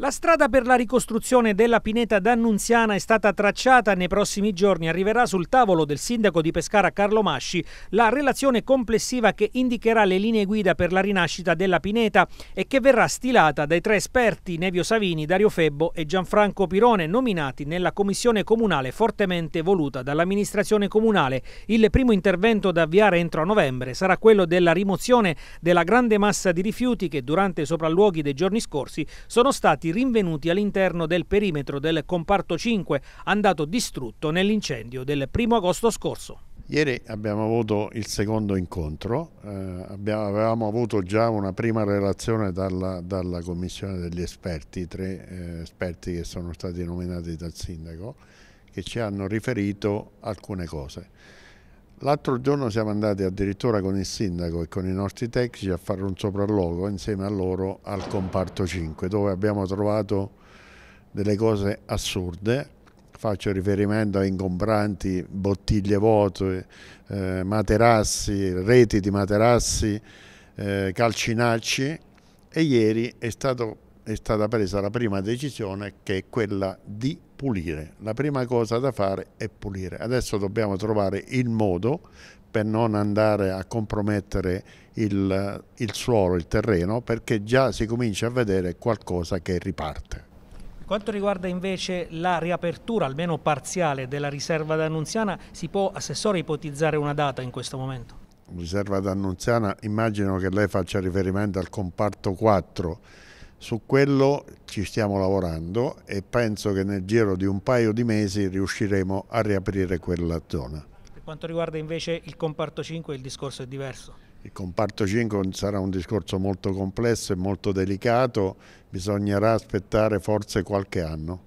La strada per la ricostruzione della pineta d'Annunziana è stata tracciata nei prossimi giorni. Arriverà sul tavolo del sindaco di Pescara Carlo Masci la relazione complessiva che indicherà le linee guida per la rinascita della pineta e che verrà stilata dai tre esperti Nevio Savini, Dario Febbo e Gianfranco Pirone, nominati nella commissione comunale fortemente voluta dall'amministrazione comunale. Il primo intervento da avviare entro novembre sarà quello della rimozione della grande massa di rifiuti che durante i sopralluoghi dei giorni scorsi sono stati stati rinvenuti all'interno del perimetro del comparto 5 andato distrutto nell'incendio del 1 agosto scorso. Ieri abbiamo avuto il secondo incontro, eh, abbiamo, avevamo avuto già una prima relazione dalla, dalla commissione degli esperti, tre eh, esperti che sono stati nominati dal sindaco, che ci hanno riferito alcune cose. L'altro giorno siamo andati addirittura con il sindaco e con i nostri tecnici a fare un sopralluogo insieme a loro al comparto 5 dove abbiamo trovato delle cose assurde. Faccio riferimento a ingombranti, bottiglie vuote, eh, materassi, reti di materassi, eh, calcinacci e ieri è, stato, è stata presa la prima decisione che è quella di pulire. La prima cosa da fare è pulire. Adesso dobbiamo trovare il modo per non andare a compromettere il, il suolo, il terreno, perché già si comincia a vedere qualcosa che riparte. Quanto riguarda invece la riapertura, almeno parziale, della riserva d'Annunziana, si può, assessore, ipotizzare una data in questo momento? Riserva d'Annunziana, immagino che lei faccia riferimento al comparto 4 su quello ci stiamo lavorando e penso che nel giro di un paio di mesi riusciremo a riaprire quella zona. Per quanto riguarda invece il comparto 5 il discorso è diverso? Il comparto 5 sarà un discorso molto complesso e molto delicato, bisognerà aspettare forse qualche anno.